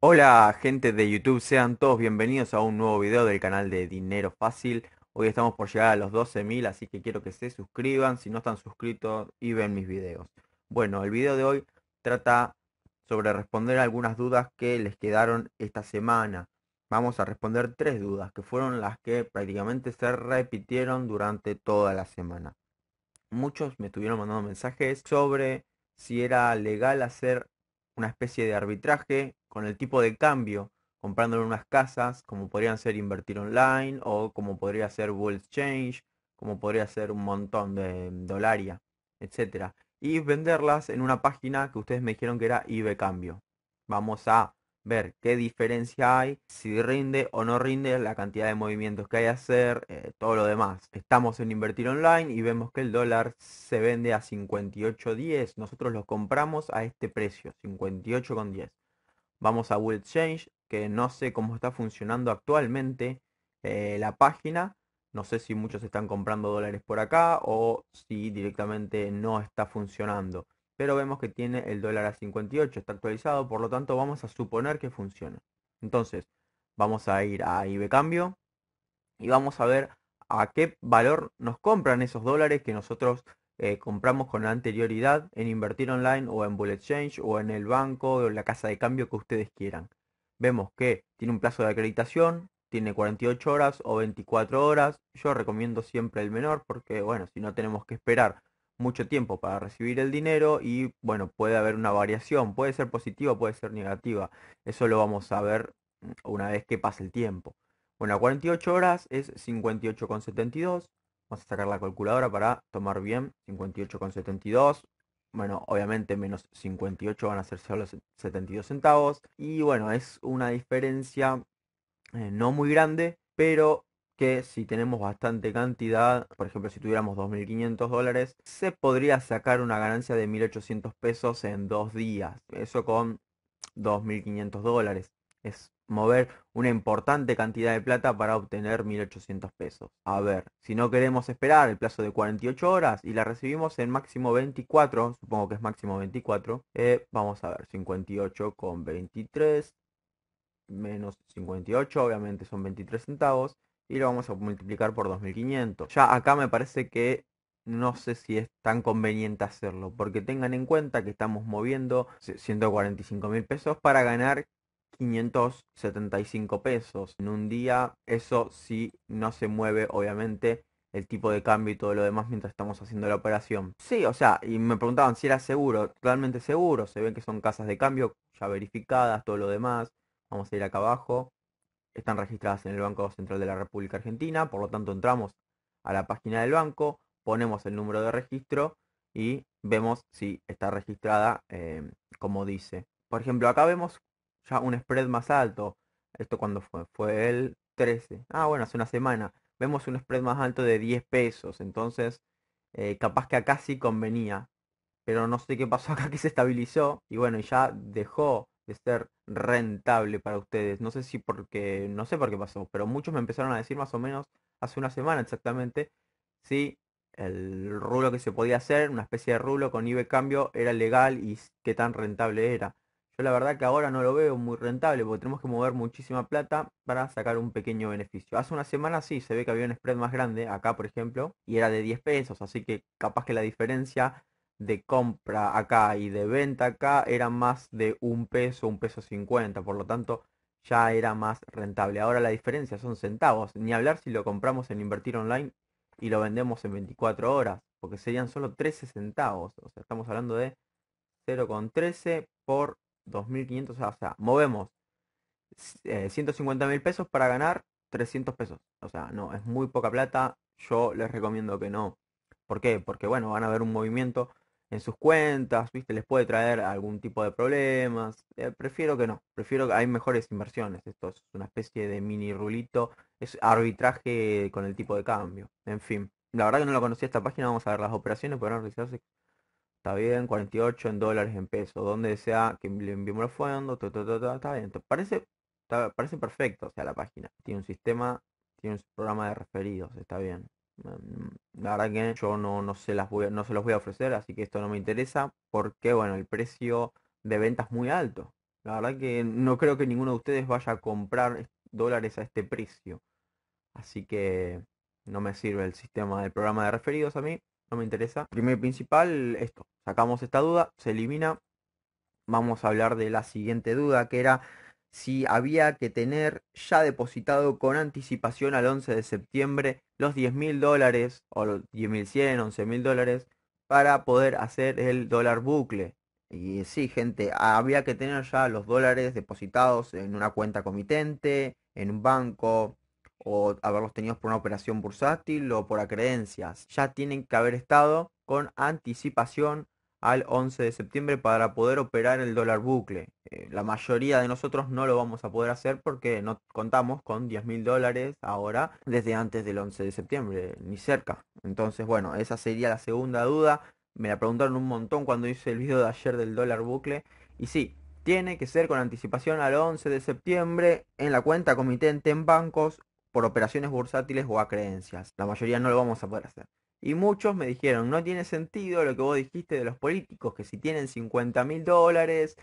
Hola gente de YouTube, sean todos bienvenidos a un nuevo video del canal de Dinero Fácil. Hoy estamos por llegar a los 12.000, así que quiero que se suscriban si no están suscritos y ven mis videos. Bueno, el video de hoy trata sobre responder algunas dudas que les quedaron esta semana. Vamos a responder tres dudas que fueron las que prácticamente se repitieron durante toda la semana. Muchos me estuvieron mandando mensajes sobre si era legal hacer una especie de arbitraje con el tipo de cambio, comprándole unas casas, como podrían ser invertir online o como podría ser World Exchange, como podría ser un montón de mm, dolaria, etcétera, y venderlas en una página que ustedes me dijeron que era Cambio. Vamos a ver qué diferencia hay, si rinde o no rinde, la cantidad de movimientos que hay que hacer, eh, todo lo demás. Estamos en invertir online y vemos que el dólar se vende a 58.10. Nosotros los compramos a este precio, 58.10. Vamos a Change, que no sé cómo está funcionando actualmente eh, la página. No sé si muchos están comprando dólares por acá o si directamente no está funcionando. Pero vemos que tiene el dólar a 58, está actualizado, por lo tanto vamos a suponer que funciona. Entonces, vamos a ir a IB Cambio y vamos a ver a qué valor nos compran esos dólares que nosotros eh, compramos con anterioridad en Invertir Online o en Bullet change o en el banco o en la casa de cambio que ustedes quieran. Vemos que tiene un plazo de acreditación, tiene 48 horas o 24 horas. Yo recomiendo siempre el menor porque, bueno, si no tenemos que esperar mucho tiempo para recibir el dinero y, bueno, puede haber una variación. Puede ser positiva, puede ser negativa. Eso lo vamos a ver una vez que pase el tiempo. Bueno, 48 horas es 58,72. Vamos a sacar la calculadora para tomar bien. 58,72. Bueno, obviamente menos 58 van a ser solo 72 centavos. Y bueno, es una diferencia eh, no muy grande, pero que si tenemos bastante cantidad, por ejemplo si tuviéramos 2.500 dólares, se podría sacar una ganancia de 1.800 pesos en dos días. Eso con 2.500 dólares. Es mover una importante cantidad de plata para obtener 1.800 pesos. A ver, si no queremos esperar el plazo de 48 horas y la recibimos en máximo 24, supongo que es máximo 24, eh, vamos a ver, 58 con 23 menos 58, obviamente son 23 centavos, y lo vamos a multiplicar por 2.500. Ya acá me parece que no sé si es tan conveniente hacerlo, porque tengan en cuenta que estamos moviendo 145 mil pesos para ganar 575 pesos. En un día, eso sí no se mueve, obviamente, el tipo de cambio y todo lo demás mientras estamos haciendo la operación. Sí, o sea, y me preguntaban si era seguro, realmente seguro. Se ven que son casas de cambio ya verificadas, todo lo demás. Vamos a ir acá abajo. Están registradas en el Banco Central de la República Argentina, por lo tanto entramos a la página del banco, ponemos el número de registro y vemos si está registrada eh, como dice. Por ejemplo, acá vemos ya un spread más alto. Esto cuando fue, fue el 13. Ah, bueno, hace una semana. Vemos un spread más alto de 10 pesos. Entonces, eh, capaz que acá sí convenía. Pero no sé qué pasó acá que se estabilizó. Y bueno, ya dejó de ser rentable para ustedes. No sé si porque, no sé por qué pasó. Pero muchos me empezaron a decir más o menos hace una semana exactamente. Si el rulo que se podía hacer, una especie de rulo con IBE cambio, era legal y qué tan rentable era. Yo la verdad que ahora no lo veo muy rentable porque tenemos que mover muchísima plata para sacar un pequeño beneficio. Hace una semana sí se ve que había un spread más grande, acá por ejemplo, y era de 10 pesos, así que capaz que la diferencia de compra acá y de venta acá era más de un peso, un peso 50, por lo tanto ya era más rentable. Ahora la diferencia son centavos, ni hablar si lo compramos en invertir online y lo vendemos en 24 horas, porque serían solo 13 centavos, o sea, estamos hablando de 0,13 por 2.500, o sea, movemos 150.000 eh, pesos para ganar 300 pesos. O sea, no, es muy poca plata. Yo les recomiendo que no. ¿Por qué? Porque, bueno, van a ver un movimiento en sus cuentas, ¿viste? Les puede traer algún tipo de problemas. Eh, prefiero que no. Prefiero que hay mejores inversiones. Esto es una especie de mini rulito. Es arbitraje con el tipo de cambio. En fin. La verdad que no lo conocía esta página. Vamos a ver las operaciones. Podrán realizarse está bien, 48 en dólares, en pesos, donde sea que le enviemos el fondo, está bien. parece, perfecto, o sea, la página. Tiene un sistema, tiene un programa de referidos, está bien. Mm, mm, la verdad que yo no, no, se las no se los voy a ofrecer, así que esto no me interesa, porque bueno, el precio de venta es muy alto. La verdad que no creo que ninguno de ustedes vaya a comprar dólares a este precio. Así que no me sirve el sistema del programa de referidos a mí no me interesa. Primero y principal, esto. Sacamos esta duda, se elimina. Vamos a hablar de la siguiente duda, que era si había que tener ya depositado con anticipación al 11 de septiembre los 10 mil dólares, o los 100 11 mil dólares, para poder hacer el dólar bucle. Y sí, gente, había que tener ya los dólares depositados en una cuenta comitente, en un banco, o haberlos tenido por una operación bursátil o por acreencias. Ya tienen que haber estado con anticipación al 11 de septiembre para poder operar el dólar bucle. Eh, la mayoría de nosotros no lo vamos a poder hacer porque no contamos con 10 mil dólares ahora desde antes del 11 de septiembre, ni cerca. Entonces, bueno, esa sería la segunda duda. Me la preguntaron un montón cuando hice el video de ayer del dólar bucle. Y sí, tiene que ser con anticipación al 11 de septiembre en la cuenta comitente en bancos por operaciones bursátiles o a creencias. La mayoría no lo vamos a poder hacer. Y muchos me dijeron, no tiene sentido lo que vos dijiste de los políticos, que si tienen 50 mil dólares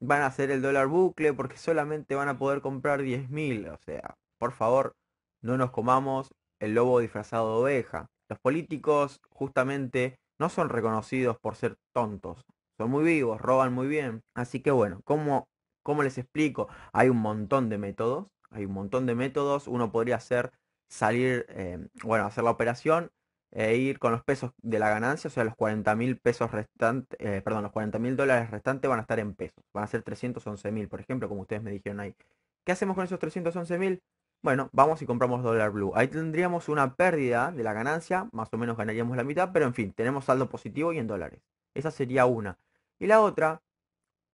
van a hacer el dólar bucle porque solamente van a poder comprar 10 mil. O sea, por favor, no nos comamos el lobo disfrazado de oveja. Los políticos justamente no son reconocidos por ser tontos. Son muy vivos, roban muy bien. Así que bueno, ¿cómo, cómo les explico? Hay un montón de métodos hay un montón de métodos. Uno podría hacer salir, eh, bueno, hacer la operación e ir con los pesos de la ganancia, o sea, los 40 mil pesos restantes, eh, perdón, los 40 dólares restantes van a estar en pesos, van a ser 311 mil, por ejemplo, como ustedes me dijeron ahí. ¿Qué hacemos con esos 311 mil? Bueno, vamos y compramos dólar blue. Ahí tendríamos una pérdida de la ganancia, más o menos ganaríamos la mitad, pero en fin, tenemos saldo positivo y en dólares. Esa sería una. Y la otra,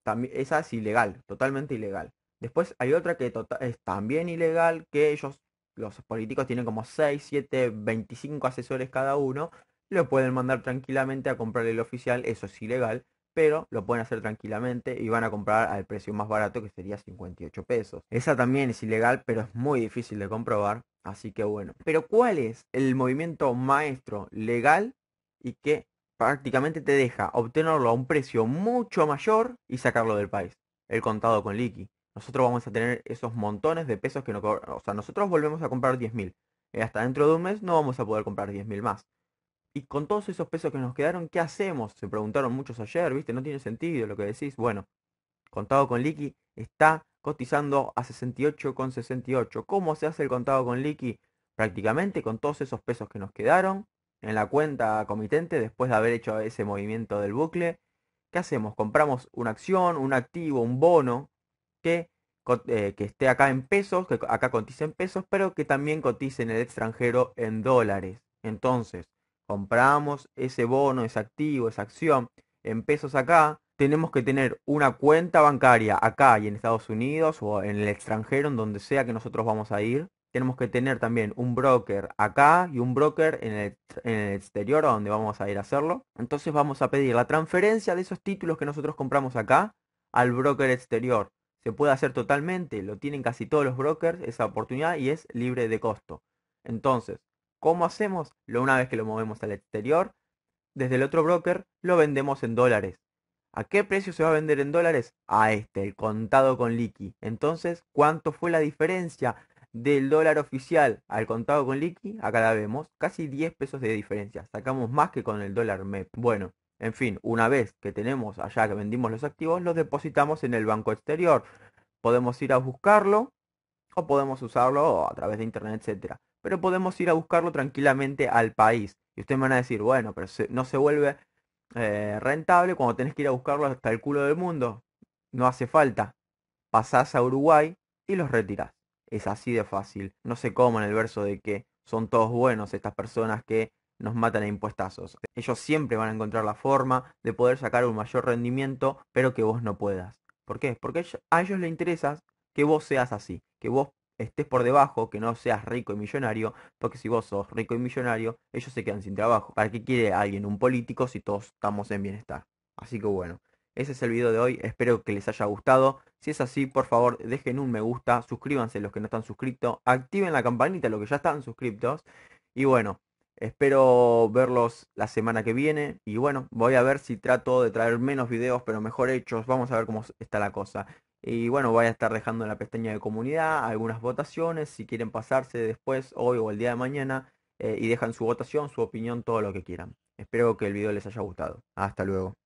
también, esa es ilegal, totalmente ilegal. Después hay otra que tota-, es también ilegal, que ellos, los políticos, tienen como 6, 7, 25 asesores cada uno. Lo pueden mandar tranquilamente a comprar el oficial, eso es ilegal, pero lo pueden hacer tranquilamente y van a comprar al precio más barato que sería 58 pesos. Esa también es ilegal, pero es muy difícil de comprobar, así que bueno. Pero ¿cuál es el movimiento maestro legal y que prácticamente te deja obtenerlo a un precio mucho mayor y sacarlo del país? El contado con liqui nosotros vamos a tener esos montones de pesos que no O sea, nosotros volvemos a comprar 10.000. Eh, hasta dentro de un mes no vamos a poder comprar 10.000 más. Y con todos esos pesos que nos quedaron, ¿qué hacemos? Se preguntaron muchos ayer, ¿viste? No tiene sentido lo que decís. Bueno, contado con liqui está cotizando a 68,68. ¿Cómo se hace el contado con liqui? Prácticamente con todos esos pesos que nos quedaron en la cuenta comitente después de haber hecho ese movimiento del bucle. ¿Qué hacemos? Compramos una acción, un activo, un bono, eh, que, esté acá en pesos, que acá cotice en pesos, pero que también cotice en el extranjero en dólares. Entonces, compramos ese bono, ese activo, esa acción en pesos acá, tenemos que tener una cuenta bancaria acá y en Estados Unidos o en el extranjero, en donde sea que nosotros vamos a ir. Tenemos que tener también un broker acá y un broker en el, en el exterior a donde vamos a ir a hacerlo. Entonces vamos a pedir la transferencia de esos títulos que nosotros compramos acá al broker exterior. Se puede hacer totalmente, lo tienen casi todos los brokers esa oportunidad y es libre de costo. Entonces, ¿cómo hacemos? Lo una vez que lo movemos al exterior, desde el otro broker lo vendemos en dólares. ¿A qué precio se va a vender en dólares? A este, el contado con liqui. Entonces, ¿cuánto fue la diferencia del dólar oficial al contado con liqui? Acá la vemos, casi 10 pesos de diferencia. Sacamos más que con el dólar MEP. Bueno, en fin, una vez que tenemos allá que vendimos los activos, los depositamos en el banco exterior. Podemos ir a buscarlo o podemos usarlo a través de internet, etcétera. Pero podemos ir a buscarlo tranquilamente al país. Y ustedes me van a decir, bueno, pero no se vuelve eh, rentable cuando tenés que ir a buscarlo hasta el culo del mundo. No hace falta. Pasás a Uruguay y los retirás. Es así de fácil. No sé cómo en el verso de que son todos buenos estas personas que nos matan a impuestazos. Ellos siempre van a encontrar la forma de poder sacar un mayor rendimiento, pero que vos no puedas. ¿Por qué? Porque a ellos les interesa que vos seas así, que vos estés por debajo, que no seas rico y millonario, porque si vos sos rico y millonario, ellos se quedan sin trabajo. ¿Para qué quiere alguien un político si todos estamos en bienestar? Así que bueno, ese es el video de hoy, espero que les haya gustado. Si es así, por favor, dejen un me gusta, suscríbanse los que no están suscritos, activen la campanita los que ya están suscritos. Y bueno, Espero verlos la semana que viene. Y bueno, voy a ver si trato de traer menos videos, pero mejor hechos. Vamos a ver cómo está la cosa. Y bueno, voy a estar dejando en la pestaña de comunidad algunas votaciones. Si quieren pasarse después, hoy o el día de mañana, eh, y dejan su votación, su opinión, todo lo que quieran. Espero que el video les haya gustado. Hasta luego.